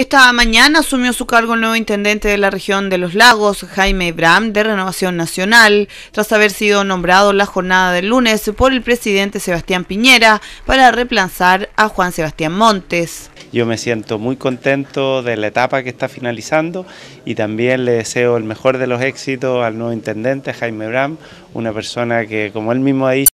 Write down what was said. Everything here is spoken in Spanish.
Esta mañana asumió su cargo el nuevo intendente de la región de los lagos, Jaime Bram, de Renovación Nacional, tras haber sido nombrado la jornada del lunes por el presidente Sebastián Piñera para reemplazar a Juan Sebastián Montes. Yo me siento muy contento de la etapa que está finalizando y también le deseo el mejor de los éxitos al nuevo intendente, Jaime Bram, una persona que, como él mismo ha dicho,